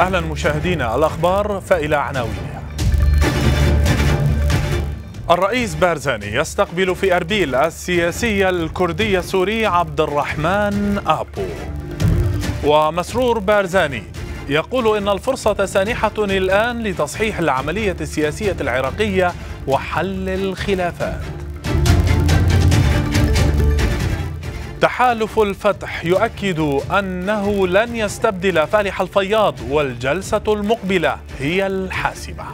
اهلا مشاهدينا الاخبار فالى عناوينها الرئيس بارزاني يستقبل في اربيل السياسي الكردي السوري عبد الرحمن ابو ومسرور بارزاني يقول ان الفرصه سانحه الان لتصحيح العمليه السياسيه العراقيه وحل الخلافات تحالف الفتح يؤكد أنه لن يستبدل فالح الفياض والجلسة المقبلة هي الحاسمة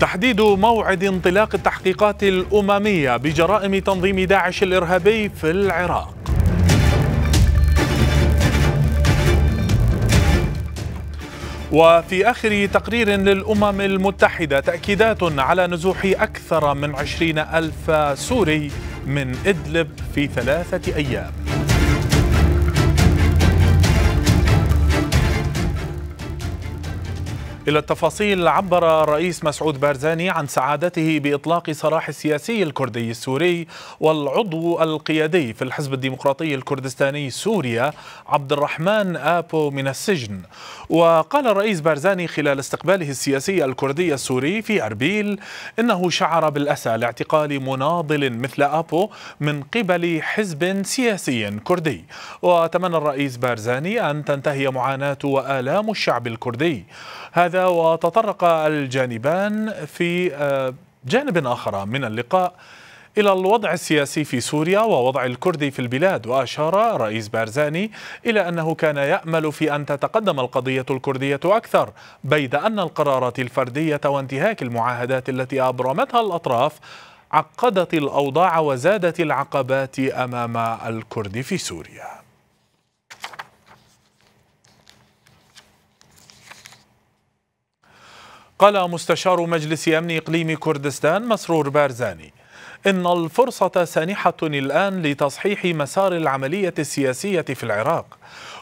تحديد موعد انطلاق التحقيقات الأممية بجرائم تنظيم داعش الإرهابي في العراق وفي آخر تقرير للأمم المتحدة تأكيدات على نزوح أكثر من عشرين ألف سوري من إدلب في ثلاثة أيام إلى التفاصيل عبر الرئيس مسعود بارزاني عن سعادته بإطلاق سراح السياسي الكردي السوري والعضو القيادي في الحزب الديمقراطي الكردستاني سوريا عبد الرحمن آبو من السجن وقال الرئيس بارزاني خلال استقباله السياسي الكردي السوري في أربيل إنه شعر بالأسى لاعتقال مناضل مثل أبو من قبل حزب سياسي كردي وتمنى الرئيس بارزاني أن تنتهي معاناة وآلام الشعب الكردي هذا وتطرق الجانبان في آه، جانب آخر من اللقاء إلى الوضع السياسي في سوريا ووضع الكردي في البلاد وأشار رئيس بارزاني إلى أنه كان يأمل في أن تتقدم القضية الكردية أكثر بيد أن القرارات الفردية وانتهاك المعاهدات التي أبرمتها الأطراف عقدت الأوضاع وزادت العقبات أمام الكرد في سوريا قال مستشار مجلس أمن إقليم كردستان مسرور بارزاني إن الفرصة سانحة الآن لتصحيح مسار العملية السياسية في العراق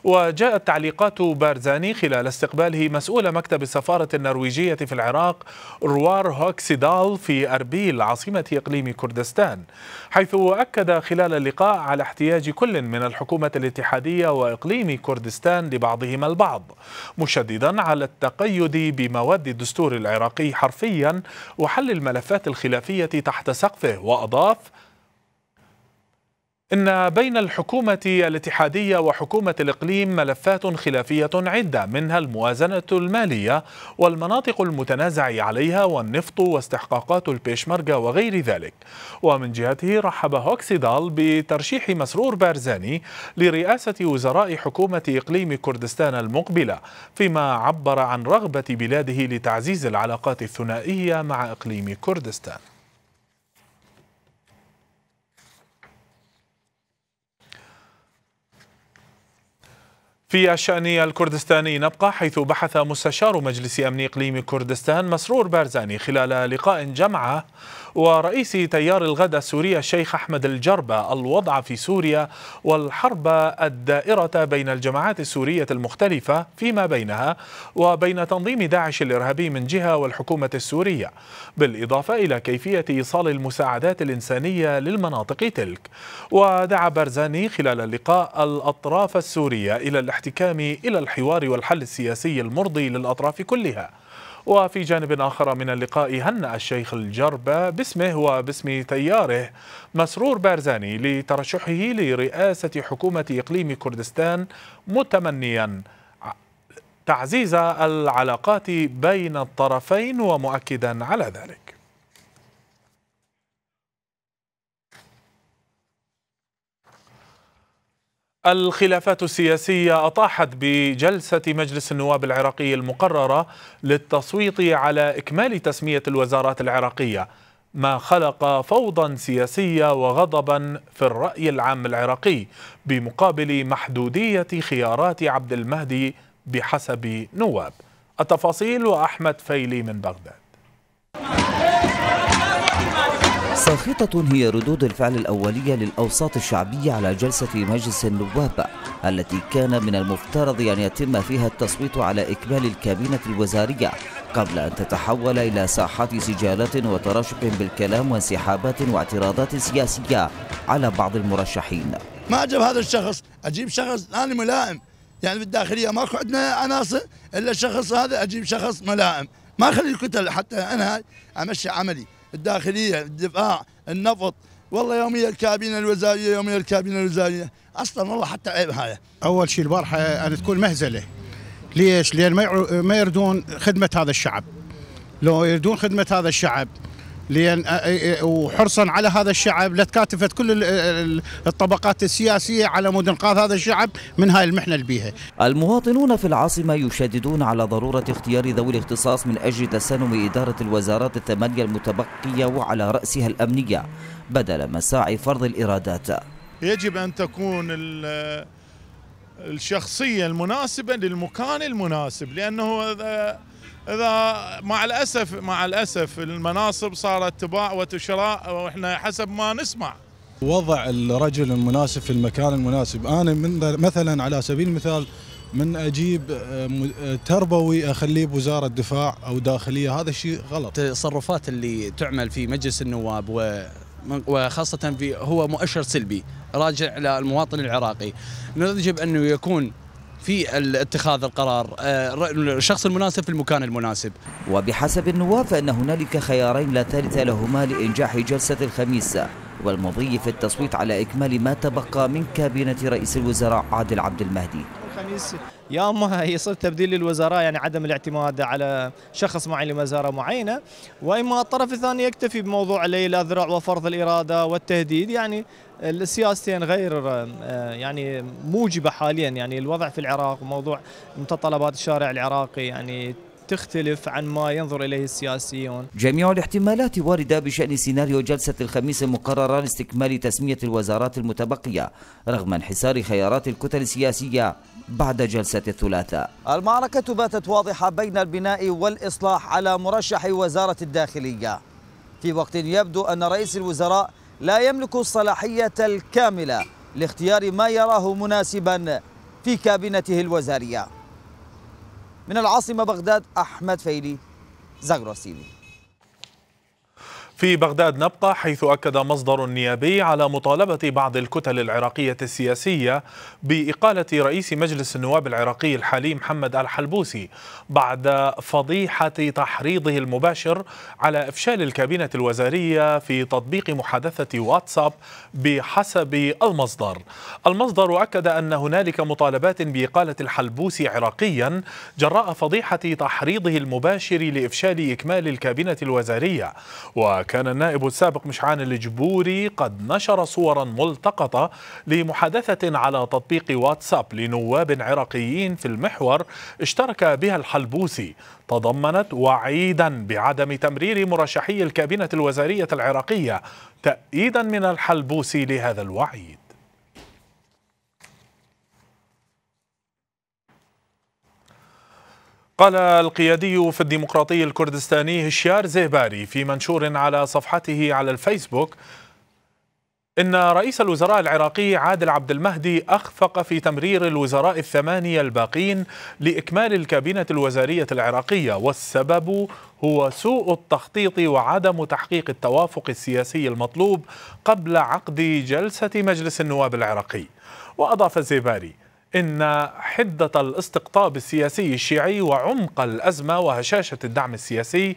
وجاءت تعليقات بارزاني خلال استقباله مسؤول مكتب السفارة النرويجية في العراق روار هوكسيدال في أربيل عاصمة إقليم كردستان حيث أكد خلال اللقاء على احتياج كل من الحكومة الاتحادية وإقليم كردستان لبعضهما البعض مشددا على التقيد بمواد الدستور العراقي حرفيا وحل الملفات الخلافية تحت سقفه وأضاف إن بين الحكومة الاتحادية وحكومة الإقليم ملفات خلافية عدة منها الموازنة المالية والمناطق المتنازع عليها والنفط واستحقاقات البيشمركة وغير ذلك ومن جهته رحب هوكسيدال بترشيح مسرور بارزاني لرئاسة وزراء حكومة إقليم كردستان المقبلة فيما عبر عن رغبة بلاده لتعزيز العلاقات الثنائية مع إقليم كردستان في الشأن الكردستاني نبقى حيث بحث مستشار مجلس أمن إقليم كردستان مسرور بارزاني خلال لقاء جمعه ورئيس تيار الغد السوري الشيخ أحمد الجربة الوضع في سوريا والحرب الدائرة بين الجماعات السورية المختلفة فيما بينها وبين تنظيم داعش الإرهابي من جهة والحكومة السورية بالإضافة إلى كيفية إيصال المساعدات الإنسانية للمناطق تلك ودعا برزاني خلال اللقاء الأطراف السورية إلى الاحتكام إلى الحوار والحل السياسي المرضي للأطراف كلها وفي جانب آخر من اللقاء هنأ الشيخ الجربة باسمه وباسم تياره مسرور بارزاني لترشحه لرئاسة حكومة إقليم كردستان متمنياً تعزيز العلاقات بين الطرفين ومؤكدا على ذلك الخلافات السياسية أطاحت بجلسة مجلس النواب العراقي المقررة للتصويت على إكمال تسمية الوزارات العراقية ما خلق فوضى سياسية وغضبا في الرأي العام العراقي بمقابل محدودية خيارات عبد المهدي بحسب نواب التفاصيل وأحمد فيلي من بغداد ساخطة هي ردود الفعل الأولية للأوساط الشعبية على جلسة مجلس النواب التي كان من المفترض أن يتم فيها التصويت على إكمال الكابينة الوزارية قبل أن تتحول إلى ساحات سجالات وتراشق بالكلام وانسحابات واعتراضات سياسية على بعض المرشحين ما أجب هذا الشخص أجيب شخص أنا ملائم يعني بالداخلية ماكو عندنا عناصر إلا الشخص هذا أجيب شخص ملائم ما أخلي الكتل حتى أنا أمشي عملي الداخليه الدفاع النفط والله يومية الكابينة الوزارية يومية الكابينة الوزارية أصلا والله حتى عيب هاي أول شيء البارحة أن تكون مهزلة ليش؟ لأن ما يردون خدمة هذا الشعب لو يردون خدمة هذا الشعب لان وحرصا على هذا الشعب لتكاتفت كل الطبقات السياسيه على مود انقاذ هذا الشعب من هاي المحنه اللي بيها. المواطنون في العاصمه يشددون على ضروره اختيار ذوي الاختصاص من اجل تسنم اداره الوزارات الثمانيه المتبقيه وعلى راسها الامنيه بدل مساعي فرض الارادات. يجب ان تكون الشخصيه المناسبه للمكان المناسب لانه اذا مع الاسف مع الاسف المناصب صارت تباع وتشراء واحنا حسب ما نسمع وضع الرجل المناسب في المكان المناسب انا من مثلا على سبيل المثال من اجيب آه، آه، تربوي اخليه بوزاره دفاع او داخليه هذا الشيء غلط التصرفات اللي تعمل في مجلس النواب وخاصة في هو مؤشر سلبي راجع للمواطن العراقي يجب أنه يكون في اتخاذ القرار آه، الشخص المناسب في المكان المناسب وبحسب النواب فإن هنالك خيارين لا ثالث لهما لإنجاح جلسة الخميس والمضي في التصويت على إكمال ما تبقى من كابينة رئيس الوزراء عادل عبد المهدي الخميس يا اما يصير تبديل للوزراء يعني عدم الاعتماد على شخص معين لوزاره معينه واما الطرف الثاني يكتفي بموضوع لي الاذرع وفرض الاراده والتهديد يعني السياستين غير آه، يعني موجبه حاليا يعني الوضع في العراق وموضوع متطلبات الشارع العراقي يعني تختلف عن ما ينظر اليه السياسيون. جميع الاحتمالات وارده بشان سيناريو جلسه الخميس المقرره لاستكمال تسميه الوزارات المتبقيه رغم انحسار خيارات الكتل السياسيه بعد جلسة الثلاثاء المعركة باتت واضحة بين البناء والإصلاح على مرشح وزارة الداخلية في وقت يبدو أن رئيس الوزراء لا يملك الصلاحية الكاملة لاختيار ما يراه مناسبا في كابينته الوزارية من العاصمة بغداد أحمد فيلي زغروسيني في بغداد نبقى حيث أكد مصدر نيابي على مطالبة بعض الكتل العراقية السياسية بإقالة رئيس مجلس النواب العراقي الحالي محمد الحلبوسي بعد فضيحة تحريضه المباشر على إفشال الكابينة الوزارية في تطبيق محادثة واتساب بحسب المصدر المصدر أكد أن هنالك مطالبات بإقالة الحلبوسي عراقيا جراء فضيحة تحريضه المباشر لإفشال إكمال الكابينة الوزارية و وكان النائب السابق مشعان الجبوري قد نشر صورا ملتقطة لمحادثة على تطبيق واتساب لنواب عراقيين في المحور اشترك بها الحلبوسي تضمنت وعيدا بعدم تمرير مرشحي الكابينة الوزارية العراقية تأييدا من الحلبوسي لهذا الوعيد قال القيادي في الديمقراطي الكردستاني هشيار زهباري في منشور على صفحته على الفيسبوك إن رئيس الوزراء العراقي عادل عبد المهدي أخفق في تمرير الوزراء الثمانية الباقين لإكمال الكابينة الوزارية العراقية والسبب هو سوء التخطيط وعدم تحقيق التوافق السياسي المطلوب قبل عقد جلسة مجلس النواب العراقي وأضاف الزيباري إن حدة الاستقطاب السياسي الشيعي وعمق الأزمة وهشاشة الدعم السياسي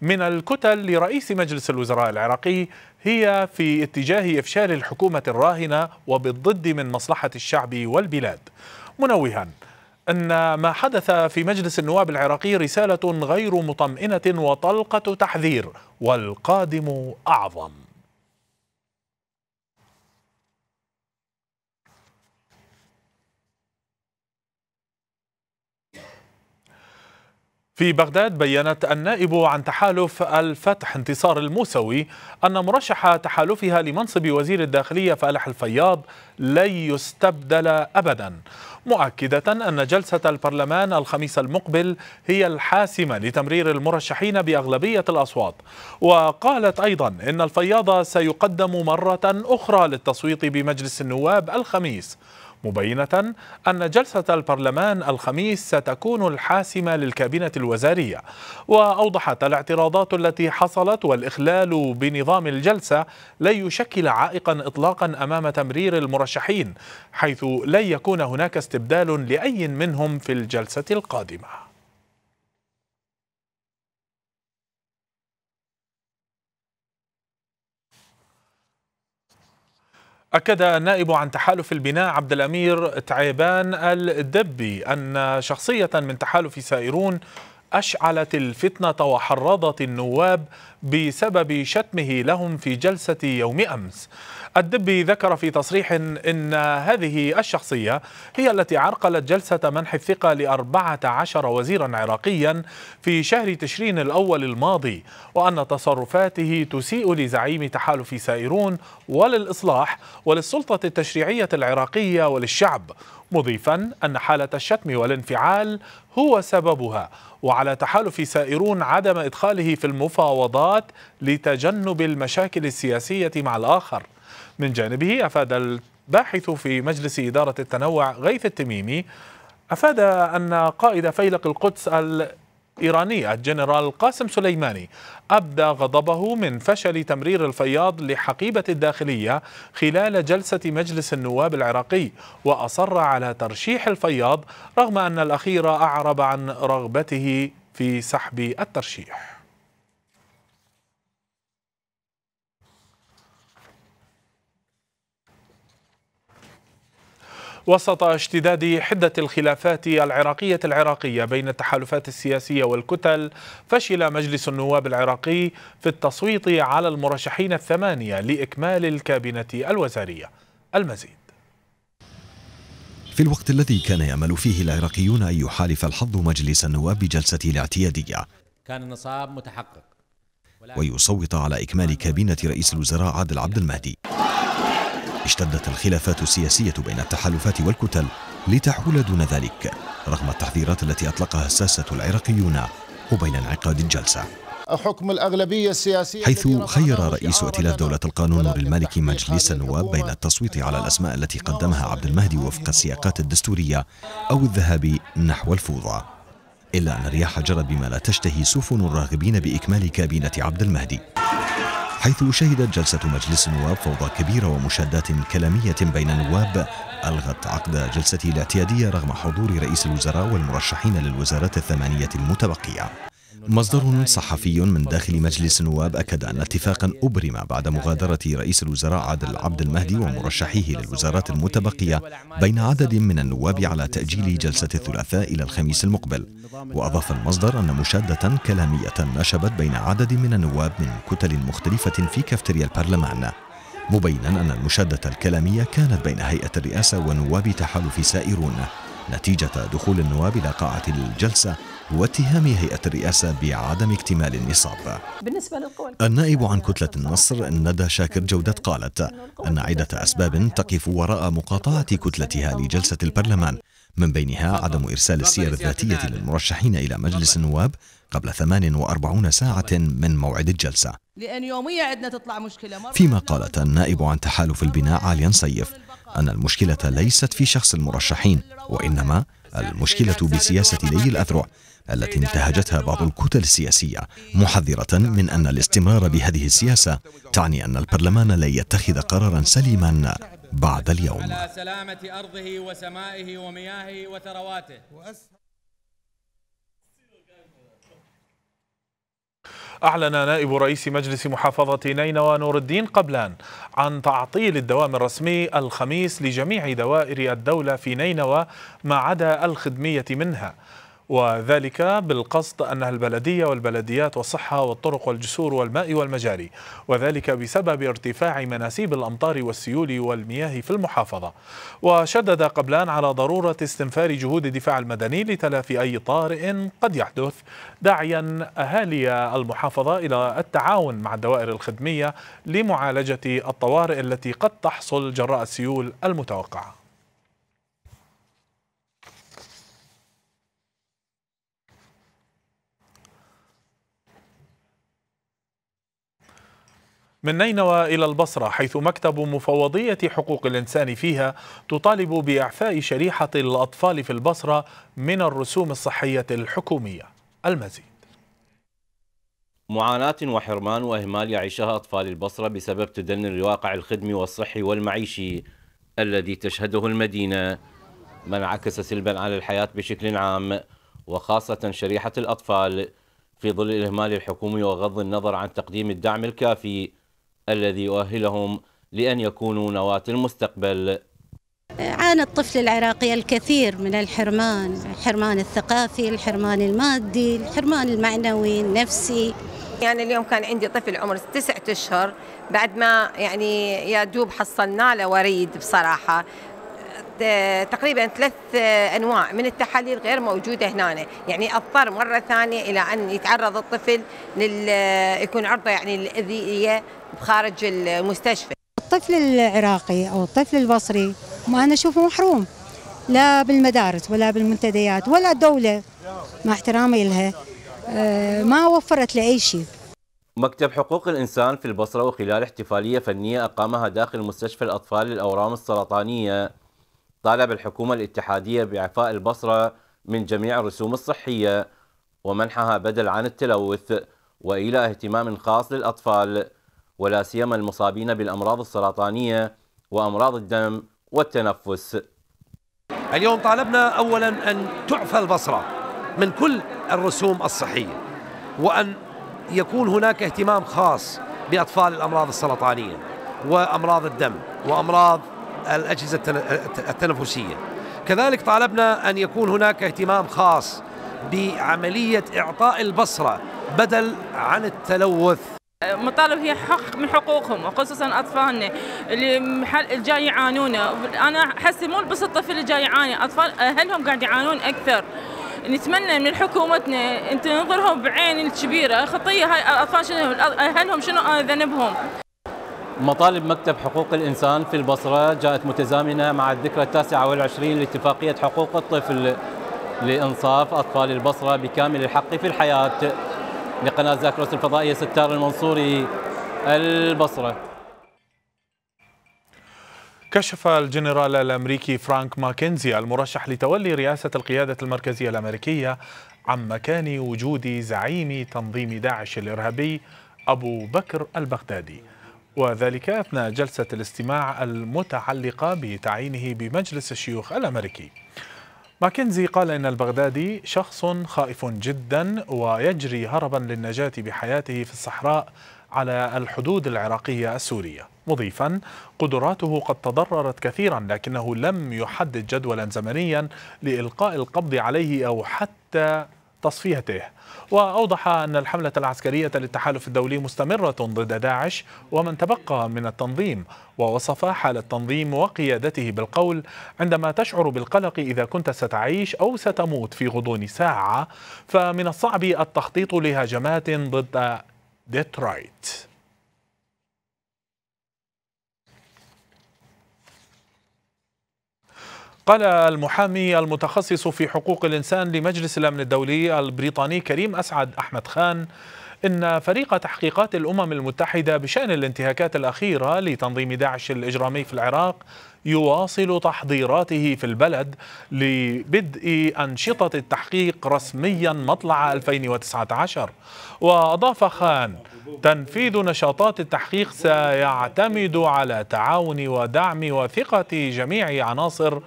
من الكتل لرئيس مجلس الوزراء العراقي هي في اتجاه إفشال الحكومة الراهنة وبالضد من مصلحة الشعب والبلاد منوها أن ما حدث في مجلس النواب العراقي رسالة غير مطمئنة وطلقة تحذير والقادم أعظم في بغداد بيّنت النائب عن تحالف الفتح انتصار الموسوي أن مرشح تحالفها لمنصب وزير الداخلية فالح الفياض لن يستبدل أبدا مؤكدة أن جلسة البرلمان الخميس المقبل هي الحاسمة لتمرير المرشحين بأغلبية الأصوات وقالت أيضا أن الفياض سيقدم مرة أخرى للتصويت بمجلس النواب الخميس مبينة أن جلسة البرلمان الخميس ستكون الحاسمة للكابينة الوزارية وأوضحت الاعتراضات التي حصلت والإخلال بنظام الجلسة لن يشكل عائقا إطلاقا أمام تمرير المرشحين حيث لن يكون هناك استبدال لأي منهم في الجلسة القادمة أكد النائب عن تحالف البناء عبد الأمير تعيبان الدبي أن شخصية من تحالف سائرون أشعلت الفتنة وحرضت النواب بسبب شتمه لهم في جلسة يوم أمس الدبي ذكر في تصريح إن هذه الشخصية هي التي عرقلت جلسة منح الثقة لأربعة عشر وزيرا عراقيا في شهر تشرين الأول الماضي وأن تصرفاته تسيء لزعيم تحالف سائرون وللإصلاح وللسلطة التشريعية العراقية وللشعب مضيفا أن حالة الشتم والانفعال هو سببها وعلى تحالف سائرون عدم إدخاله في المفاوضات لتجنب المشاكل السياسية مع الآخر من جانبه أفاد الباحث في مجلس إدارة التنوع غيث التميمي أفاد أن قائد فيلق القدس الإيراني الجنرال قاسم سليماني أبدى غضبه من فشل تمرير الفياض لحقيبة الداخلية خلال جلسة مجلس النواب العراقي وأصر على ترشيح الفياض رغم أن الأخير أعرب عن رغبته في سحب الترشيح وسط اشتداد حدة الخلافات العراقية العراقية بين التحالفات السياسية والكتل فشل مجلس النواب العراقي في التصويت على المرشحين الثمانية لإكمال الكابينة الوزارية المزيد في الوقت الذي كان يأمل فيه العراقيون أن يحالف الحظ مجلس النواب بجلسته الاعتيادية كان النصاب متحقق ويصوت على إكمال كابينة رئيس الوزراء عادل عبد المهدي اشتدت الخلافات السياسية بين التحالفات والكتل لتحول دون ذلك رغم التحذيرات التي أطلقها الساسة العراقيون قبيل انعقاد الجلسة حكم الأغلبية السياسية حيث خير رئيس ائتلاف دولة القانون نور المالكي مجلس النواب بين التصويت على الأسماء التي قدمها عبد المهدي وفق السياقات الدستورية أو الذهاب نحو الفوضى إلا أن الرياح جرت بما لا تشتهي سفن الراغبين بإكمال كابينة عبد المهدي حيث شهدت جلسة مجلس النواب فوضى كبيرة ومشادات كلامية بين النواب ألغت عقد جلسته الاعتيادية رغم حضور رئيس الوزراء والمرشحين للوزارات الثمانية المتبقية مصدر صحفي من داخل مجلس النواب أكد أن اتفاقا أبرم بعد مغادرة رئيس الوزراء عادل عبد المهدي ومرشحيه للوزارات المتبقية بين عدد من النواب على تأجيل جلسة الثلاثاء إلى الخميس المقبل وأضاف المصدر أن مشادة كلامية نشبت بين عدد من النواب من كتل مختلفة في كافتيريا البرلمان مبينا أن المشادة الكلامية كانت بين هيئة الرئاسة ونواب تحالف سائرون نتيجة دخول النواب إلى قاعة الجلسة واتهام هيئة الرئاسة بعدم اكتمال النصاب بالنسبة للقوى النائب عن كتلة النصر ندى شاكر جودة قالت أن عدة أسباب تقف وراء مقاطعة كتلتها لجلسة البرلمان من بينها عدم إرسال السير الذاتية للمرشحين إلى مجلس النواب قبل 48 ساعة من موعد الجلسة لأن يوميا عندنا تطلع مشكلة فيما قالت النائب عن تحالف البناء عاليا صيف أن المشكلة ليست في شخص المرشحين وإنما المشكلة بسياسة لي الأذرع التي انتهجتها بعض الكتل السياسية محذرة من أن الاستمرار بهذه السياسة تعني أن البرلمان لن يتخذ قرارا سليما بعد اليوم على سلامة أرضه وسمائه ومياهه وثرواته أعلن نائب رئيس مجلس محافظة نينوى نور الدين قبلان عن تعطيل الدوام الرسمي الخميس لجميع دوائر الدولة في نينوى ما عدا الخدمية منها وذلك بالقصد أنها البلدية والبلديات والصحة والطرق والجسور والماء والمجاري وذلك بسبب ارتفاع مناسيب الأمطار والسيول والمياه في المحافظة وشدد قبلان على ضرورة استنفار جهود الدفاع المدني لتلافي أي طارئ قد يحدث داعيا أهالي المحافظة إلى التعاون مع الدوائر الخدمية لمعالجة الطوارئ التي قد تحصل جراء السيول المتوقعه من نينوى إلى البصرة حيث مكتب مفوضية حقوق الإنسان فيها تطالب بإعفاء شريحة الأطفال في البصرة من الرسوم الصحية الحكومية المزيد معاناة وحرمان وإهمال يعيشها أطفال البصرة بسبب تدني الواقع الخدمي والصحي والمعيشي الذي تشهده المدينة ما انعكس سلبا على الحياة بشكل عام وخاصة شريحة الأطفال في ظل الإهمال الحكومي وغض النظر عن تقديم الدعم الكافي الذي يؤهلهم لأن يكونوا نواة المستقبل عانى الطفل العراقي الكثير من الحرمان الحرمان الثقافي الحرمان المادي الحرمان المعنوي النفسي يعني اليوم كان عندي طفل عمره تسعة أشهر بعد ما يعني يا دوب حصلنا له وريد بصراحة تقريبا ثلاث انواع من التحاليل غير موجوده هنا يعني اضطر مره ثانيه الى ان يتعرض الطفل لل يكون عرضه يعني للاذيه بخارج المستشفى الطفل العراقي أو الطفل البصري ما أنا أشوفه محروم لا بالمدارس ولا بالمنتديات ولا الدولة مع احترامي لها آه، ما وفرت لأي شيء مكتب حقوق الإنسان في البصرة وخلال احتفالية فنية أقامها داخل مستشفى الأطفال للأورام السرطانية طالب الحكومة الاتحادية بإعفاء البصرة من جميع الرسوم الصحية ومنحها بدل عن التلوث وإلى اهتمام خاص للأطفال ولا سيما المصابين بالأمراض السرطانية وأمراض الدم والتنفس اليوم طالبنا أولا أن تعفى البصرة من كل الرسوم الصحية وأن يكون هناك اهتمام خاص بأطفال الأمراض السرطانية وأمراض الدم وأمراض الأجهزة التنفسية كذلك طالبنا أن يكون هناك اهتمام خاص بعملية إعطاء البصرة بدل عن التلوث مطالب هي حق من حقوقهم وخصوصا اطفالنا اللي الجاي يعانون انا احس مو بس الطفل اللي جاي يعاني اطفال اهلهم قاعد يعانون اكثر نتمنى من حكومتنا ان تنظرهم بعين الكبيره خطيه هاي الاطفال شنو اهلهم شنو ذنبهم مطالب مكتب حقوق الإنسان في البصرة جاءت متزامنة مع الذكرى التاسعة والعشرين لاتفاقية حقوق الطفل لإنصاف أطفال البصرة بكامل الحق في الحياة لقناة ذاكرة الفضائية ستار المنصوري البصرة كشف الجنرال الأمريكي فرانك ماكنزي المرشح لتولي رئاسة القيادة المركزية الأمريكية عن مكان وجود زعيم تنظيم داعش الإرهابي أبو بكر البغدادي وذلك أثناء جلسة الاستماع المتعلقة بتعيينه بمجلس الشيوخ الأمريكي ماكنزي قال إن البغدادي شخص خائف جدا ويجري هربا للنجاة بحياته في الصحراء على الحدود العراقية السورية مضيفا قدراته قد تضررت كثيرا لكنه لم يحدد جدولا زمنيا لإلقاء القبض عليه أو حتى تصفيته وأوضح أن الحملة العسكرية للتحالف الدولي مستمرة ضد داعش ومن تبقى من التنظيم ووصف حال التنظيم وقيادته بالقول عندما تشعر بالقلق إذا كنت ستعيش أو ستموت في غضون ساعة فمن الصعب التخطيط لهجمات ضد ديترويت قال المحامي المتخصص في حقوق الإنسان لمجلس الأمن الدولي البريطاني كريم أسعد أحمد خان إن فريق تحقيقات الأمم المتحدة بشأن الانتهاكات الأخيرة لتنظيم داعش الإجرامي في العراق يواصل تحضيراته في البلد لبدء أنشطة التحقيق رسميا مطلع 2019 وأضاف خان تنفيذ نشاطات التحقيق سيعتمد على تعاون ودعم وثقة جميع عناصر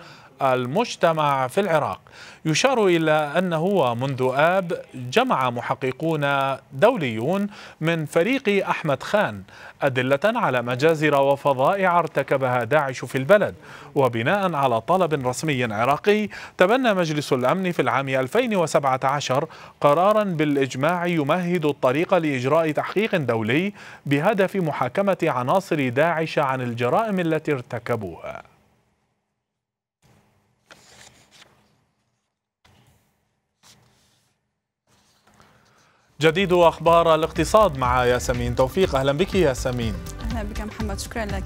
المجتمع في العراق يشار إلى أنه منذ آب جمع محققون دوليون من فريق أحمد خان أدلة على مجازر وفظائع ارتكبها داعش في البلد وبناء على طلب رسمي عراقي تبنى مجلس الأمن في العام 2017 قرارا بالإجماع يمهد الطريق لإجراء تحقيق دولي بهدف محاكمة عناصر داعش عن الجرائم التي ارتكبوها جديد أخبار الاقتصاد مع ياسمين توفيق أهلا بك ياسمين أهلا بك محمد شكرا لك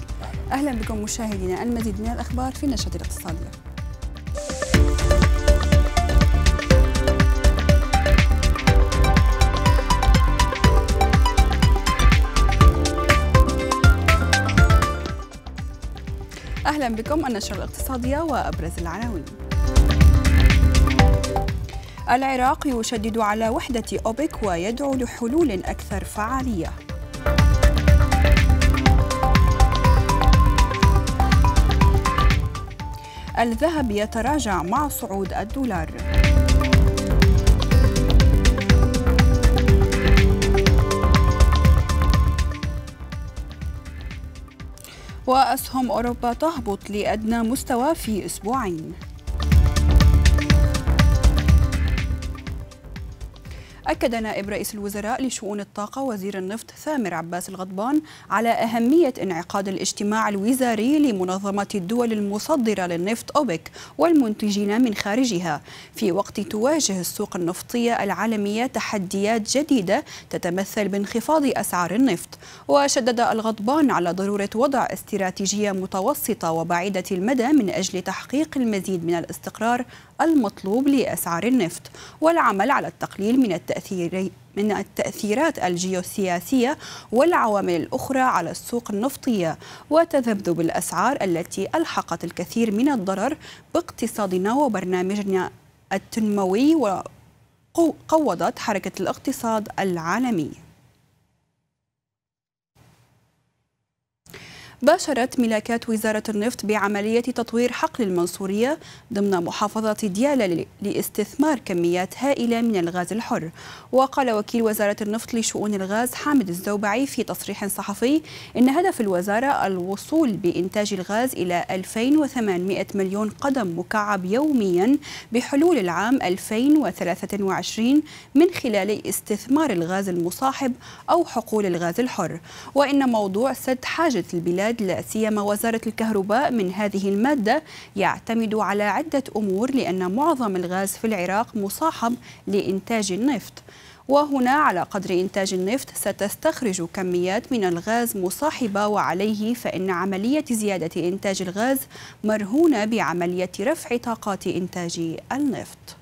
أهلا بكم مشاهدينا المزيد من الأخبار في النشرة الاقتصادية أهلا بكم النشرة الاقتصادية وأبرز العناوين العراق يشدد على وحدة أوبك ويدعو لحلول أكثر فعالية الذهب يتراجع مع صعود الدولار وأسهم أوروبا تهبط لأدنى مستوى في أسبوعين أكد نائب رئيس الوزراء لشؤون الطاقة وزير النفط ثامر عباس الغضبان على أهمية انعقاد الاجتماع الوزاري لمنظمة الدول المصدرة للنفط أوبك والمنتجين من خارجها في وقت تواجه السوق النفطية العالمية تحديات جديدة تتمثل بانخفاض أسعار النفط وشدد الغضبان على ضرورة وضع استراتيجية متوسطة وبعيدة المدى من أجل تحقيق المزيد من الاستقرار المطلوب لأسعار النفط والعمل على التقليل من التأثير من التأثيرات الجيوسياسية والعوامل الأخرى على السوق النفطية وتذبذب الأسعار التي ألحقت الكثير من الضرر باقتصادنا وبرنامجنا التنموي وقوضت حركة الاقتصاد العالمي باشرت ملاكات وزارة النفط بعملية تطوير حقل المنصورية ضمن محافظة ديالى لاستثمار كميات هائلة من الغاز الحر وقال وكيل وزارة النفط لشؤون الغاز حامد الزوبعي في تصريح صحفي إن هدف الوزارة الوصول بإنتاج الغاز إلى 2800 مليون قدم مكعب يوميا بحلول العام 2023 من خلال استثمار الغاز المصاحب أو حقول الغاز الحر وإن موضوع سد حاجة البلاد البلاد لا سيما وزارة الكهرباء من هذه المادة يعتمد على عدة أمور لأن معظم الغاز في العراق مصاحب لإنتاج النفط وهنا على قدر إنتاج النفط ستستخرج كميات من الغاز مصاحبة وعليه فإن عملية زيادة إنتاج الغاز مرهونة بعملية رفع طاقات إنتاج النفط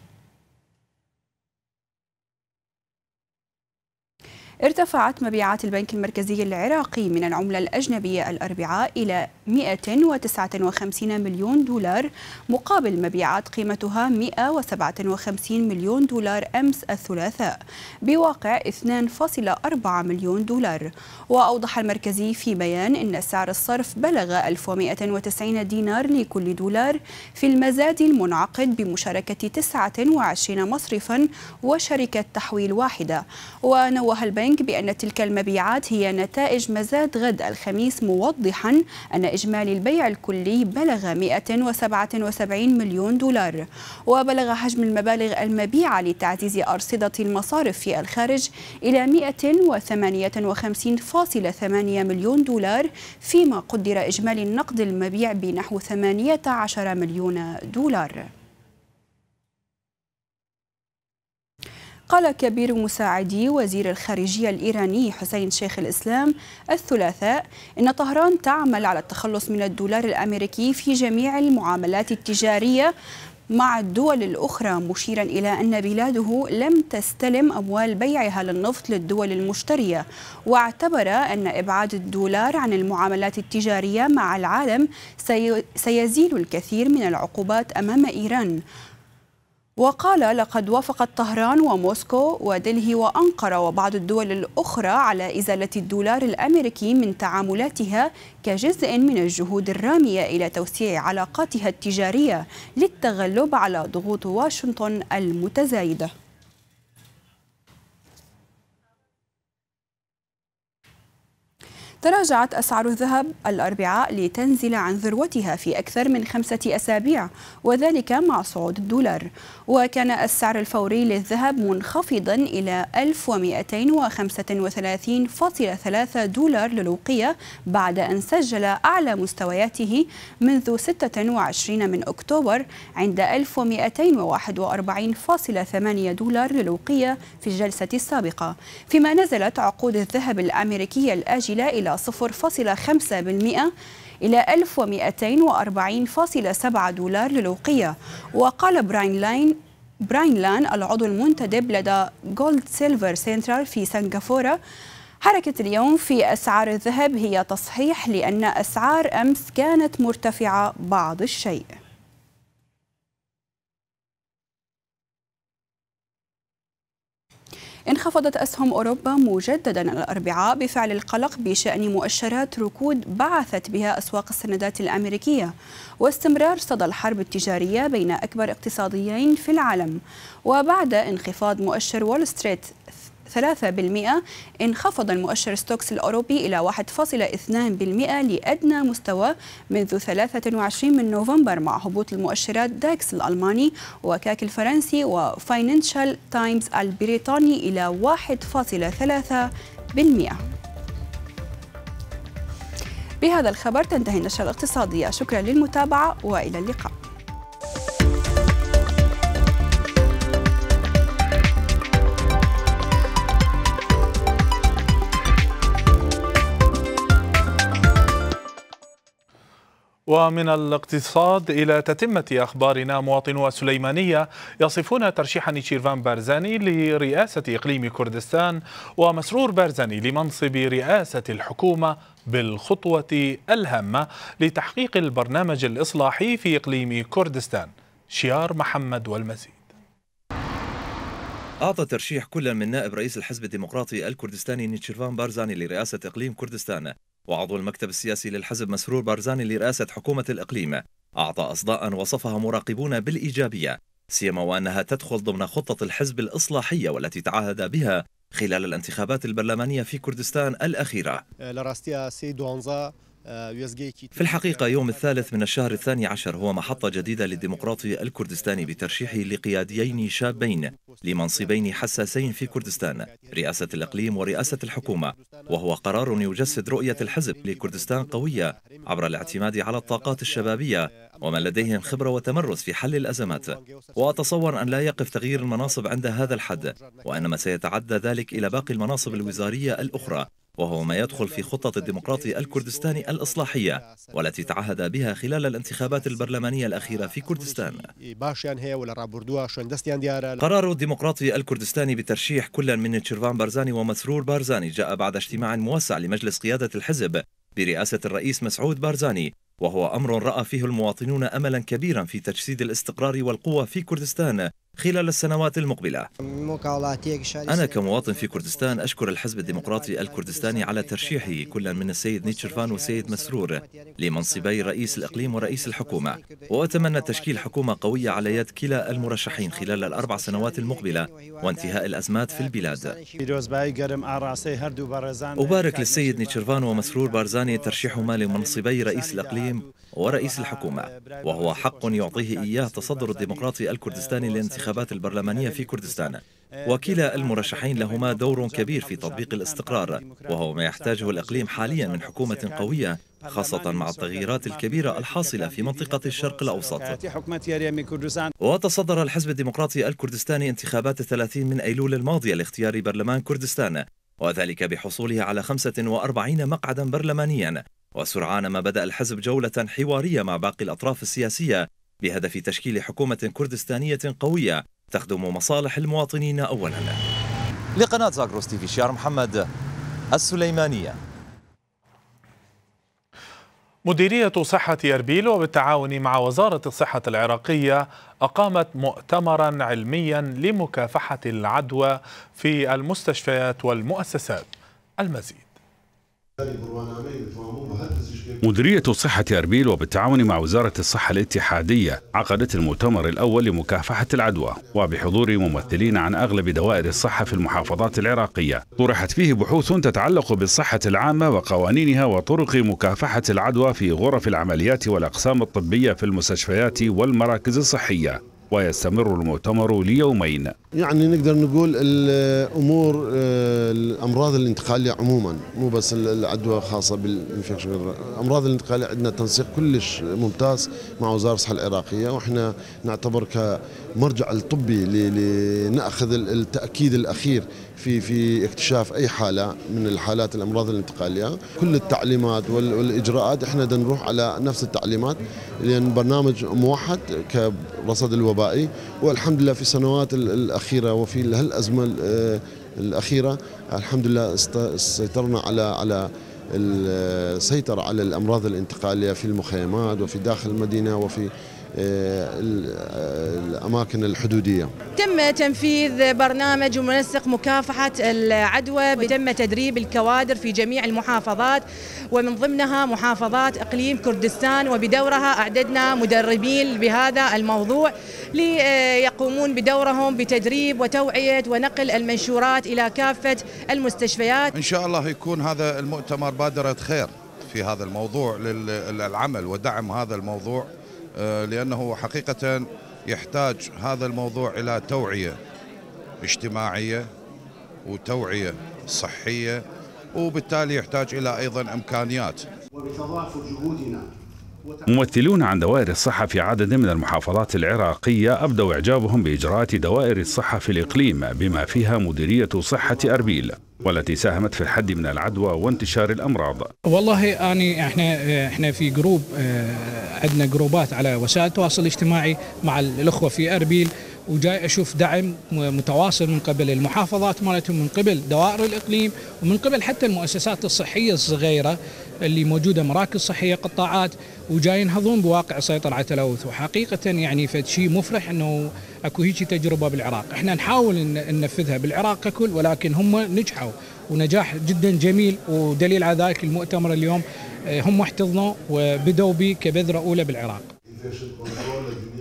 ارتفعت مبيعات البنك المركزي العراقي من العملة الأجنبية الأربعاء إلى 159 مليون دولار مقابل مبيعات قيمتها 157 مليون دولار أمس الثلاثاء بواقع 2.4 مليون دولار وأوضح المركزي في بيان أن سعر الصرف بلغ 1190 دينار لكل دولار في المزاد المنعقد بمشاركة 29 مصرفا وشركة تحويل واحدة ونوه البنك البنك بأن تلك المبيعات هي نتائج مزاد غد الخميس موضحا أن إجمالي البيع الكلي بلغ 177 مليون دولار وبلغ حجم المبالغ المبيعة لتعزيز أرصدة المصارف في الخارج إلى 158.8 مليون دولار فيما قدر إجمالي النقد المبيع بنحو 18 مليون دولار قال كبير مساعدي وزير الخارجية الإيراني حسين شيخ الإسلام الثلاثاء إن طهران تعمل على التخلص من الدولار الأمريكي في جميع المعاملات التجارية مع الدول الأخرى مشيرا إلى أن بلاده لم تستلم أموال بيعها للنفط للدول المشترية واعتبر أن إبعاد الدولار عن المعاملات التجارية مع العالم سيزيل الكثير من العقوبات أمام إيران وقال لقد وافقت طهران وموسكو ودلهي وأنقرة وبعض الدول الأخرى على إزالة الدولار الأمريكي من تعاملاتها كجزء من الجهود الرامية إلى توسيع علاقاتها التجارية للتغلب على ضغوط واشنطن المتزايدة تراجعت أسعار الذهب الأربعاء لتنزل عن ذروتها في أكثر من خمسة أسابيع وذلك مع صعود الدولار وكان السعر الفوري للذهب منخفضا إلى 1235.3 دولار للوقية بعد أن سجل أعلى مستوياته منذ 26 من أكتوبر عند 1241.8 دولار للوقية في الجلسة السابقة فيما نزلت عقود الذهب الأمريكية الآجلة إلى 0.5% إلى 1240.7 دولار للوقية وقال براين لاين براين لان العضو المنتدب لدى جولد سيلفر سنترال في سنغافورة حركة اليوم في أسعار الذهب هي تصحيح لأن أسعار أمس كانت مرتفعة بعض الشيء انخفضت أسهم أوروبا مجددا الأربعاء بفعل القلق بشأن مؤشرات ركود بعثت بها أسواق السندات الأمريكية واستمرار صدى الحرب التجارية بين أكبر اقتصاديين في العالم وبعد انخفاض مؤشر وول ستريت 3% انخفض المؤشر ستوكس الأوروبي إلى 1.2% لأدنى مستوى منذ 23 من نوفمبر مع هبوط المؤشرات داكس الألماني وكاك الفرنسي وفاينانشال تايمز البريطاني إلى 1.3%. بهذا الخبر تنتهي النشرة الاقتصادية شكرا للمتابعة وإلى اللقاء ومن الاقتصاد إلى تتمة أخبارنا مواطنو السليمانية يصفون ترشيح نيشيرفان بارزاني لرئاسة إقليم كردستان ومسرور بارزاني لمنصب رئاسة الحكومة بالخطوة الهامة لتحقيق البرنامج الإصلاحي في إقليم كردستان شيار محمد والمزيد أعطى ترشيح كل من نائب رئيس الحزب الديمقراطي الكردستاني نيتشيرفان بارزاني لرئاسة إقليم كردستان وعضو المكتب السياسي للحزب مسرور بارزاني لرئاسة حكومة الإقليم أعطى أصداء وصفها مراقبون بالإيجابية سيما وأنها تدخل ضمن خطة الحزب الإصلاحية والتي تعهد بها خلال الانتخابات البرلمانية في كردستان الأخيرة في الحقيقة يوم الثالث من الشهر الثاني عشر هو محطة جديدة للديمقراطي الكردستاني بترشيحه لقياديين شابين لمنصبين حساسين في كردستان رئاسة الإقليم ورئاسة الحكومة وهو قرار يجسد رؤية الحزب لكردستان قوية عبر الاعتماد على الطاقات الشبابية ومن لديهم خبرة وتمرس في حل الأزمات وأتصور أن لا يقف تغيير المناصب عند هذا الحد وإنما سيتعدى ذلك إلى باقي المناصب الوزارية الأخرى وهو ما يدخل في خطة الديمقراطي الكردستاني الإصلاحية والتي تعهد بها خلال الانتخابات البرلمانية الأخيرة في كردستان قرار الديمقراطي الكردستاني بترشيح كل من تشيرفان بارزاني ومسرور بارزاني جاء بعد اجتماع موسع لمجلس قيادة الحزب برئاسة الرئيس مسعود بارزاني وهو أمر رأى فيه المواطنون أملا كبيرا في تجسيد الاستقرار والقوة في كردستان خلال السنوات المقبلة أنا كمواطن في كردستان أشكر الحزب الديمقراطي الكردستاني على ترشيحي كل من السيد نيتشرفان والسيد مسرور لمنصبي رئيس الإقليم ورئيس الحكومة وأتمنى تشكيل حكومة قوية على يد كلا المرشحين خلال الأربع سنوات المقبلة وانتهاء الأزمات في البلاد أبارك للسيد نيتشرفان ومسرور بارزاني ترشيحهما لمنصبي رئيس الإقليم ورئيس الحكومة وهو حق يعطيه إياه تصدر الديمقراطي الكردستاني للانتخابات البرلمانية في كردستان وكلا المرشحين لهما دور كبير في تطبيق الاستقرار وهو ما يحتاجه الإقليم حاليا من حكومة قوية خاصة مع التغييرات الكبيرة الحاصلة في منطقة الشرق الأوسط وتصدر الحزب الديمقراطي الكردستاني انتخابات 30 من أيلول الماضية لاختيار برلمان كردستان وذلك بحصوله على 45 مقعدا برلمانيا وسرعان ما بدأ الحزب جولة حوارية مع باقي الأطراف السياسية بهدف تشكيل حكومة كردستانية قوية تخدم مصالح المواطنين أولا لقناة زاغروس تيفي شعر محمد السليمانية مديرية صحة أربيل وبالتعاون مع وزارة الصحة العراقية أقامت مؤتمرا علميا لمكافحة العدوى في المستشفيات والمؤسسات المزيد مديرية صحة أربيل وبالتعاون مع وزارة الصحة الاتحادية عقدت المؤتمر الأول لمكافحة العدوى وبحضور ممثلين عن أغلب دوائر الصحة في المحافظات العراقية طرحت فيه بحوث تتعلق بالصحة العامة وقوانينها وطرق مكافحة العدوى في غرف العمليات والأقسام الطبية في المستشفيات والمراكز الصحية ويستمر المؤتمر ليومين يعني نقدر نقول الامور الامراض الانتقاليه عموما مو بس العدوى خاصه بالانفكشن الامراض الانتقاليه عندنا تنسيق كلش ممتاز مع وزاره الصحه العراقيه واحنا نعتبر كمرجع الطبي لناخذ التاكيد الاخير في في اكتشاف اي حاله من الحالات الامراض الانتقاليه كل التعليمات والاجراءات احنا بدنا نروح على نفس التعليمات لان برنامج موحد كرصد الوبائي والحمد لله في السنوات الاخيره وفي هالازمه آه، الاخيره الحمد لله سيطرنا على على السيطره على الامراض الانتقاليه في المخيمات وفي داخل المدينه وفي الأماكن الحدودية تم تنفيذ برنامج ومنسق مكافحة العدوى تم تدريب الكوادر في جميع المحافظات ومن ضمنها محافظات إقليم كردستان وبدورها أعددنا مدربين بهذا الموضوع ليقومون بدورهم بتدريب وتوعية ونقل المنشورات إلى كافة المستشفيات إن شاء الله يكون هذا المؤتمر بادرة خير في هذا الموضوع للعمل ودعم هذا الموضوع آه، لأنه حقيقة يحتاج هذا الموضوع إلى توعية اجتماعية وتوعية صحية وبالتالي يحتاج إلى أيضا إمكانيات وبتضاعف جهودنا ممثلون عن دوائر الصحة في عدد من المحافظات العراقية أبدوا إعجابهم بإجراءات دوائر الصحة في الإقليم بما فيها مديرية صحة أربيل والتي ساهمت في الحد من العدوى وانتشار الامراض. والله اني احنا احنا في جروب آه، عندنا جروبات على وسائل التواصل الاجتماعي مع الاخوه في اربيل وجاي اشوف دعم متواصل من قبل المحافظات مالتهم من قبل دوائر الاقليم ومن قبل حتى المؤسسات الصحيه الصغيره اللي موجوده مراكز صحيه قطاعات وجاي ينهضون بواقع سيطرة على التلوث وحقيقه يعني فد شيء مفرح انه اكو هيجي تجربه بالعراق، احنا نحاول ان ننفذها بالعراق ككل ولكن هم نجحوا ونجاح جدا جميل ودليل على ذلك المؤتمر اليوم آه، هم احتضنوا وبدوا به كبذره اولى بالعراق.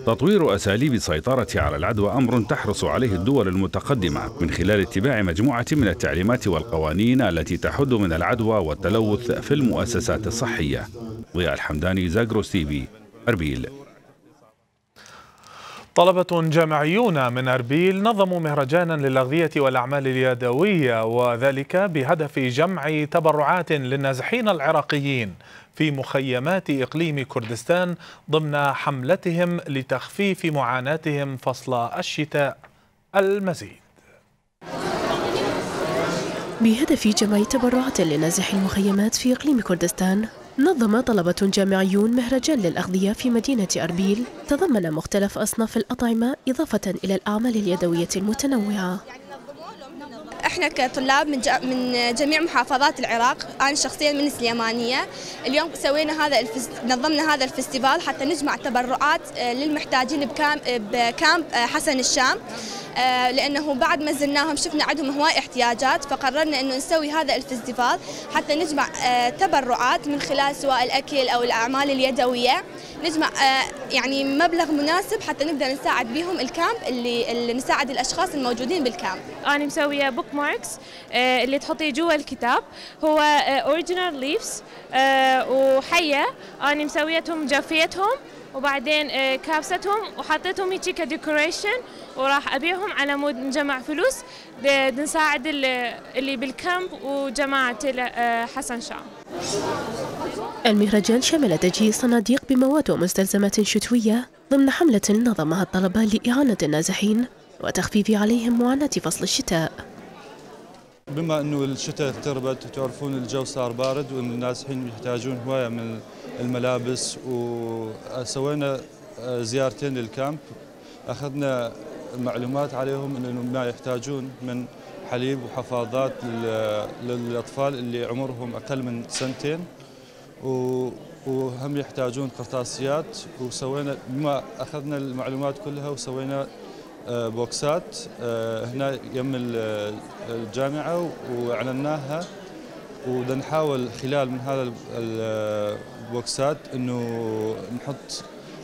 تطوير أساليب سيطرة على العدوى أمر تحرص عليه الدول المتقدمة من خلال اتباع مجموعة من التعليمات والقوانين التي تحد من العدوى والتلوث في المؤسسات الصحية ضياء الحمداني زاغروس تيفي أربيل طلبة جامعيون من أربيل نظموا مهرجانا للأغذية والأعمال اليدوية وذلك بهدف جمع تبرعات للنازحين العراقيين في مخيمات إقليم كردستان ضمن حملتهم لتخفيف معاناتهم فصل الشتاء المزيد بهدف جمع تبرعات لنازح المخيمات في إقليم كردستان نظم طلبة جامعيون مهرجان للأغذية في مدينة أربيل تضمن مختلف أصناف الأطعمة إضافة إلى الأعمال اليدوية المتنوعة احنا كطلاب من من جميع محافظات العراق، انا شخصيا من السليمانيه، اليوم سوينا هذا الفست... نظمنا هذا الفستيفال حتى نجمع تبرعات آه، للمحتاجين بكامب آه، حسن الشام. آه، لأنه بعد ما زلناهم شفنا عندهم هواي احتياجات فقررنا أنه نسوي هذا الفستيفال حتى نجمع آه، تبرعات من خلال سواء الأكل أو الأعمال اليدوية نجمع آه، يعني مبلغ مناسب حتى نقدر نساعد بهم الكامب اللي, اللي نساعد الأشخاص الموجودين بالكامب أنا مسوية بوك ماركس اللي تحطيه جوا الكتاب هو اوريجينال ليفز وحية أنا مسويتهم جافيتهم وبعدين آه، كابستهم وحطيتهم هيك كديكوريشن وراح ابيعهم على مود نجمع فلوس نساعد اللي بالكامب وجماعه آه، حسن شاه المهرجان شمل تجهيز صناديق بمواد ومستلزمات شتويه ضمن حمله نظمها الطلبه لاعانه النازحين وتخفيف عليهم معاناه فصل الشتاء بما انه الشتاء اقتربت وتعرفون الجو صار بارد وان الناس الحين يحتاجون هوايه من الملابس وسوينا آه، زيارتين للكامب اخذنا معلومات عليهم انه ما يحتاجون من حليب وحفاضات للاطفال اللي عمرهم اقل من سنتين وهم يحتاجون قرطاسيات وسوينا بما اخذنا المعلومات كلها وسوينا آه، بوكسات آه، هنا يم الجامعة وأعلناها ونحاول خلال من هذا البوكسات انه نحط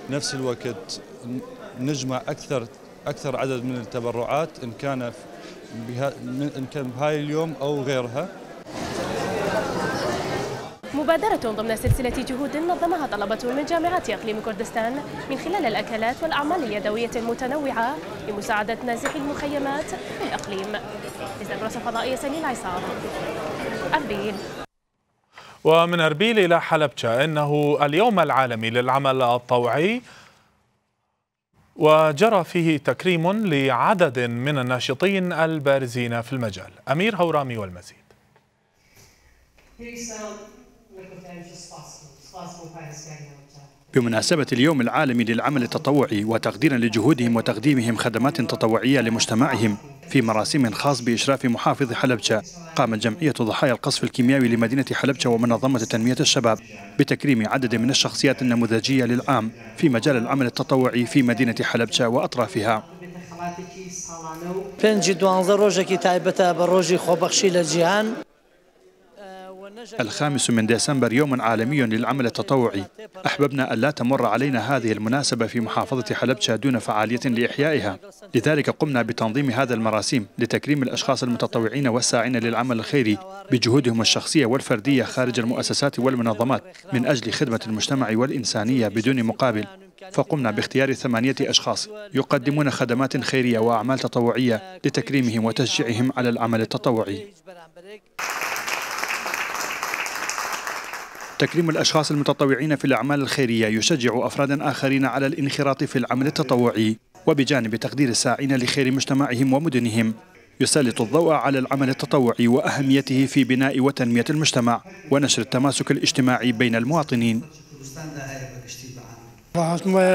نفس الوقت نجمع اكثر اكثر عدد من التبرعات ان كان ان كان بهاي اليوم او غيرها مبادرة ضمن سلسلة جهود نظمها طلبة من جامعات إقليم كردستان من خلال الأكلات والأعمال اليدوية المتنوعة لمساعدة نازحي المخيمات في الإقليم لزبرس فضائية سنين عصار أربيل ومن أربيل إلى حلبشة إنه اليوم العالمي للعمل الطوعي وجرى فيه تكريم لعدد من الناشطين البارزين في المجال أمير هورامي والمزيد بمناسبة اليوم العالمي للعمل التطوعي وتقديرا لجهودهم وتقديمهم خدمات تطوعية لمجتمعهم في مراسم خاص بإشراف محافظ حلبجة قامت جمعية ضحايا القصف الكيميائي لمدينة حلبجة ومنظمة تنمية الشباب بتكريم عدد من الشخصيات النموذجية للعام في مجال العمل التطوعي في مدينة حلبجة وأطرافها الخامس من ديسمبر يوم عالمي للعمل التطوعي أحببنا أن لا تمر علينا هذه المناسبة في محافظة حلبشة دون فعالية لإحيائها لذلك قمنا بتنظيم هذا المراسيم لتكريم الأشخاص المتطوعين والساعين للعمل الخيري بجهودهم الشخصية والفردية خارج المؤسسات والمنظمات من أجل خدمة المجتمع والإنسانية بدون مقابل فقمنا باختيار ثمانية أشخاص يقدمون خدمات خيرية وأعمال تطوعية لتكريمهم وتشجيعهم على العمل التطوعي تكريم الأشخاص المتطوعين في الأعمال الخيرية يشجع أفرادا آخرين على الانخراط في العمل التطوعي وبجانب تقدير الساعين لخير مجتمعهم ومدنهم يسلط الضوء على العمل التطوعي وأهميته في بناء وتنمية المجتمع ونشر التماسك الاجتماعي بين المواطنين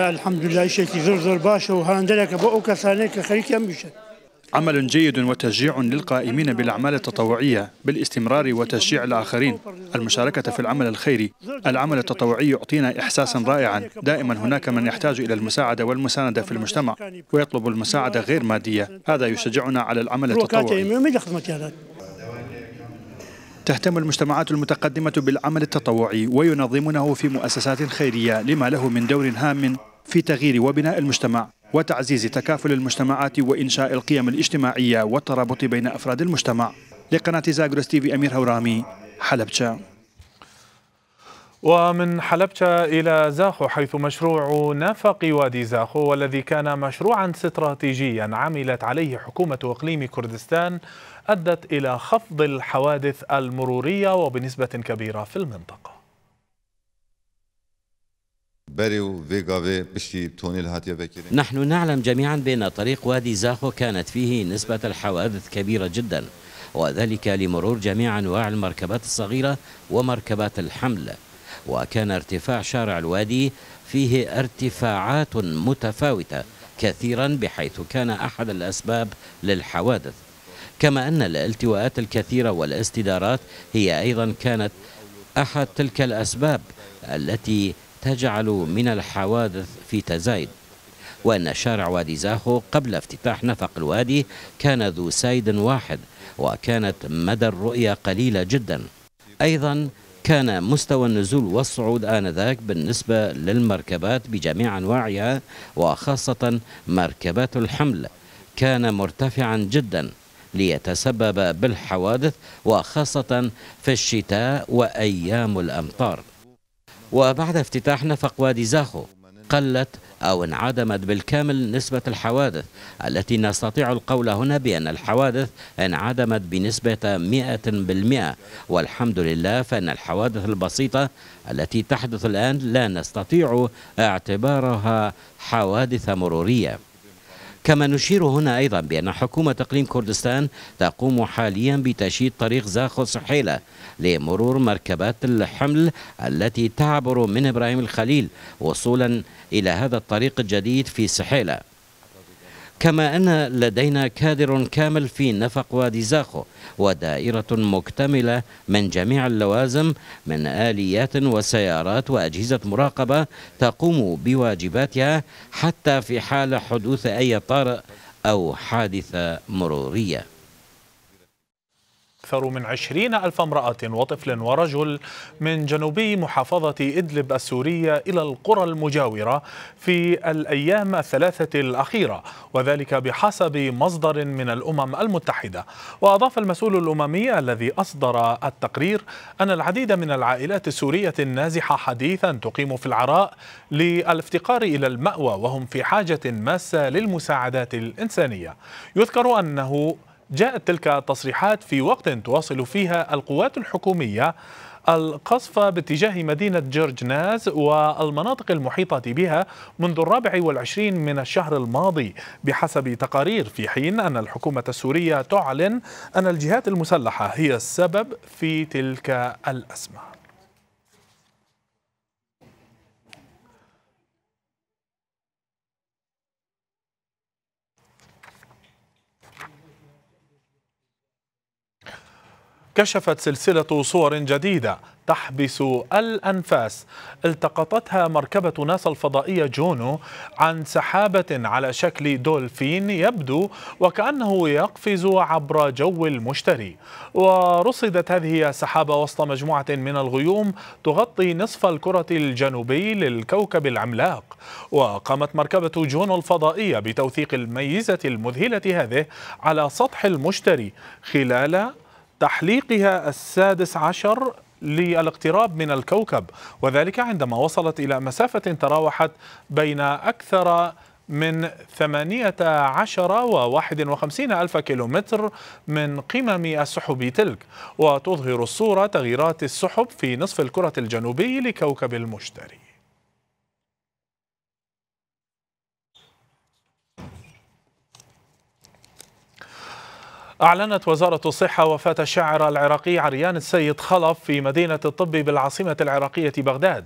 الحمد لله شيء زر باشا وهاندلك بؤك ثانيك خريك يمشي عمل جيد وتشجيع للقائمين بالأعمال التطوعية بالاستمرار وتشجيع الآخرين المشاركة في العمل الخيري العمل التطوعي يعطينا إحساسا رائعا دائما هناك من يحتاج إلى المساعدة والمساندة في المجتمع ويطلب المساعدة غير مادية هذا يشجعنا على العمل التطوعي تهتم المجتمعات المتقدمة بالعمل التطوعي وينظمونه في مؤسسات خيرية لما له من دور هام في تغيير وبناء المجتمع وتعزيز تكافل المجتمعات وإنشاء القيم الاجتماعية والترابط بين أفراد المجتمع لقناة زاغرس تيفي أمير هورامي حلبشا ومن حلبشا إلى زاخو حيث مشروع نفق وادي زاخو والذي كان مشروعا استراتيجيا عملت عليه حكومة إقليم كردستان أدت إلى خفض الحوادث المرورية وبنسبة كبيرة في المنطقة بري وفيغا في بشتي توني الهاتية بكرين نحن نعلم جميعا بأن طريق وادي زاخو كانت فيه نسبة الحوادث كبيرة جدا وذلك لمرور جميع أنواع المركبات الصغيرة ومركبات الحمل وكان ارتفاع شارع الوادي فيه ارتفاعات متفاوتة كثيرا بحيث كان أحد الأسباب للحوادث كما أن الالتواءات الكثيرة والاستدارات هي أيضا كانت أحد تلك الأسباب التي تجعل من الحوادث في تزايد وأن شارع وادي زاهو قبل افتتاح نفق الوادي كان ذو سيد واحد وكانت مدى الرؤية قليلة جدا أيضا كان مستوى النزول والصعود آنذاك بالنسبة للمركبات بجميع أنواعها وخاصة مركبات الحمل كان مرتفعا جدا ليتسبب بالحوادث وخاصة في الشتاء وأيام الأمطار وبعد افتتاح نفق وادي زاخو قلت أو انعدمت بالكامل نسبة الحوادث التي نستطيع القول هنا بأن الحوادث انعدمت بنسبة 100% والحمد لله فإن الحوادث البسيطة التي تحدث الآن لا نستطيع اعتبارها حوادث مرورية كما نشير هنا أيضا بأن حكومة تقليم كردستان تقوم حاليا بتشييد طريق زاخو سحيلة لمرور مركبات الحمل التي تعبر من إبراهيم الخليل وصولا إلى هذا الطريق الجديد في سحيلة كما أن لدينا كادر كامل في نفق وادي زاخو ودائرة مكتملة من جميع اللوازم من آليات وسيارات وأجهزة مراقبة تقوم بواجباتها حتى في حال حدوث أي طارئ أو حادثة مرورية أكثر من عشرين ألف امرأة وطفل ورجل من جنوبي محافظة إدلب السورية إلى القرى المجاورة في الأيام الثلاثة الأخيرة وذلك بحسب مصدر من الأمم المتحدة وأضاف المسؤول الأممي الذي أصدر التقرير أن العديد من العائلات السورية النازحة حديثا تقيم في العراء للافتقار إلى المأوى وهم في حاجة ماسة للمساعدات الإنسانية يذكر أنه جاءت تلك التصريحات في وقت تواصل فيها القوات الحكومية القصف باتجاه مدينة جرجناز والمناطق المحيطة بها منذ الرابع والعشرين من الشهر الماضي بحسب تقارير في حين أن الحكومة السورية تعلن أن الجهات المسلحة هي السبب في تلك الأزمة كشفت سلسلة صور جديدة تحبس الأنفاس التقطتها مركبة ناسا الفضائية جونو عن سحابة على شكل دولفين يبدو وكأنه يقفز عبر جو المشتري ورصدت هذه السحابة وسط مجموعة من الغيوم تغطي نصف الكرة الجنوبي للكوكب العملاق وقامت مركبة جونو الفضائية بتوثيق الميزة المذهلة هذه على سطح المشتري خلال تحليقها السادس عشر للاقتراب من الكوكب وذلك عندما وصلت إلى مسافة تراوحت بين أكثر من 18 و 51 ألف كيلومتر من قمم السحب تلك وتظهر الصورة تغييرات السحب في نصف الكرة الجنوبي لكوكب المشتري أعلنت وزارة الصحة وفاة الشاعر العراقي عريان السيد خلف في مدينة الطب بالعاصمة العراقية بغداد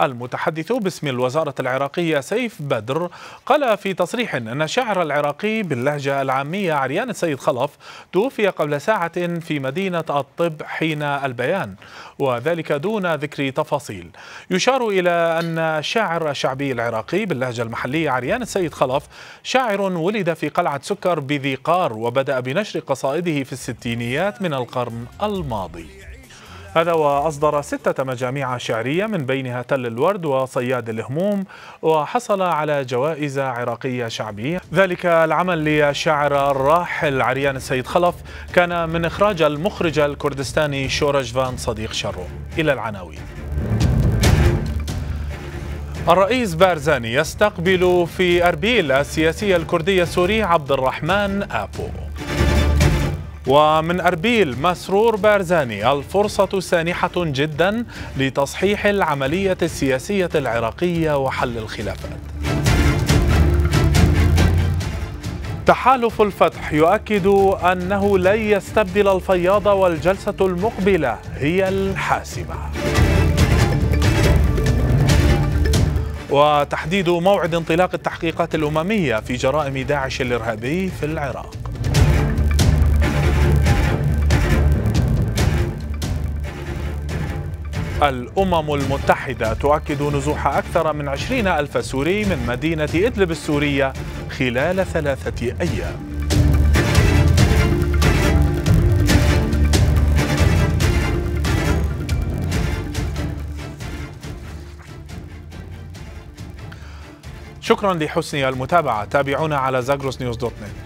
المتحدث باسم الوزارة العراقية سيف بدر قال في تصريح أن الشاعر العراقي باللهجة العامية عريان السيد خلف توفي قبل ساعة في مدينة الطب حين البيان وذلك دون ذكر تفاصيل يشار إلى أن الشاعر الشعبي العراقي باللهجة المحلية عريان السيد خلف شاعر ولد في قلعة سكر بذي قار وبدأ بنشر قصائده في الستينيات من القرن الماضي هذا وأصدر ستة مجاميع شعرية من بينها تل الورد وصياد الهموم وحصل على جوائز عراقية شعبية ذلك العمل للشاعر الراحل عريان السيد خلف كان من إخراج المخرج الكردستاني شورج فان صديق شرو إلى العناوين الرئيس بارزاني يستقبل في أربيل السياسي الكردي السوري عبد الرحمن آبو ومن أربيل مسرور بارزاني الفرصة سانحة جدا لتصحيح العملية السياسية العراقية وحل الخلافات تحالف الفتح يؤكد أنه لن يستبدل الفياض والجلسة المقبلة هي الحاسمة وتحديد موعد انطلاق التحقيقات الأممية في جرائم داعش الإرهابي في العراق الأمم المتحدة تؤكد نزوح أكثر من عشرين ألف سوري من مدينة إدلب السورية خلال ثلاثة أيام شكرا لحسن المتابعة تابعونا على زاغروس نيوز دوت نت